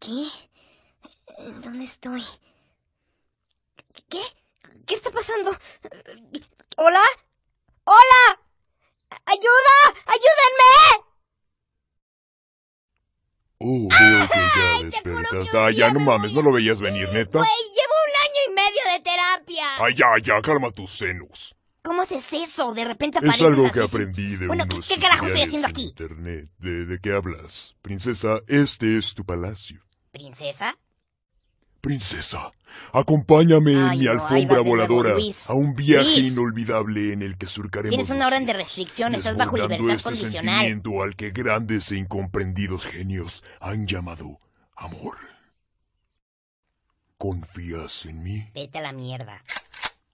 ¿qué? ¿Dónde estoy? ¿Qué? ¿Qué está pasando? ¿Hola? ¡Hola! ¡Ayuda! ¡Ayúdenme! Uh, veo que ya despertaste. ya no mames, no lo veías venir, neta. Güey, llevo un año y medio de terapia. Ay, ya, ya, calma tus senos. ¿Cómo haces eso? De repente apareces Es algo que aprendí de Bueno, ¿qué carajo estoy haciendo aquí? Internet. ¿De, qué hablas? Princesa, este es tu palacio. ¿Princesa? Princesa, acompáñame en mi alfombra voladora a un viaje inolvidable en el que surcaremos. Tienes una orden de restricción, estás bajo libertad este condicional. sentimiento al que grandes e incomprendidos genios han llamado amor. ¿Confías en mí? Vete a la mierda.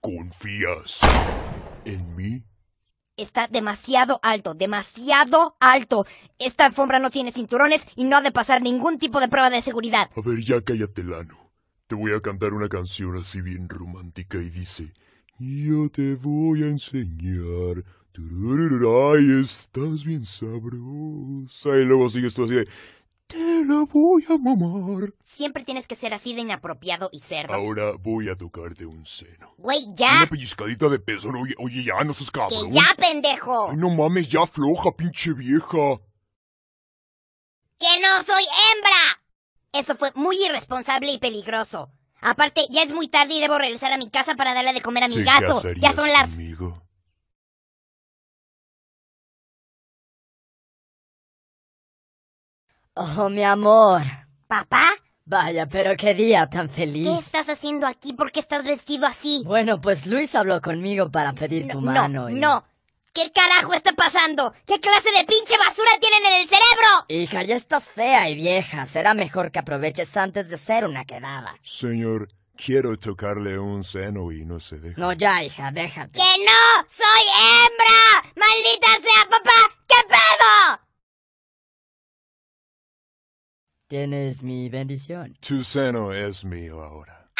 ¿Confías? en mí? Está demasiado alto, demasiado alto. Esta alfombra no tiene cinturones y no ha de pasar ningún tipo de prueba de seguridad. A ver, ya cállate, Lano. Te voy a cantar una canción así bien romántica y dice... Yo te voy a enseñar. Ay, estás bien sabrosa. Y luego sigues tú así de... Te la voy a mamar. Siempre tienes que ser así de inapropiado y cerdo. Ahora voy a tocarte un seno. Güey, ya. Una pellizcadita de peso. Oye, ya, no seas cabrón. ¡Que ya, pendejo! no mames, ya floja, pinche vieja. ¡Que no soy hembra! Eso fue muy irresponsable y peligroso. Aparte, ya es muy tarde y debo regresar a mi casa para darle de comer a mi gato. Ya son las... Oh, mi amor. ¿Papá? Vaya, pero qué día tan feliz. ¿Qué estás haciendo aquí? ¿Por qué estás vestido así? Bueno, pues Luis habló conmigo para pedir tu mano. No, no. ¿Qué carajo está pasando? ¿Qué clase de pinche basura tienen en el cerebro? Hija, ya estás fea y vieja. Será mejor que aproveches antes de ser una quedada. Señor, quiero tocarle un seno y no se deja. No, ya, hija, déjate. ¡Que no! ¡Soy hembra! ¡Maldita sea, papá! Tienes mi bendición. Tu seno es mío ahora.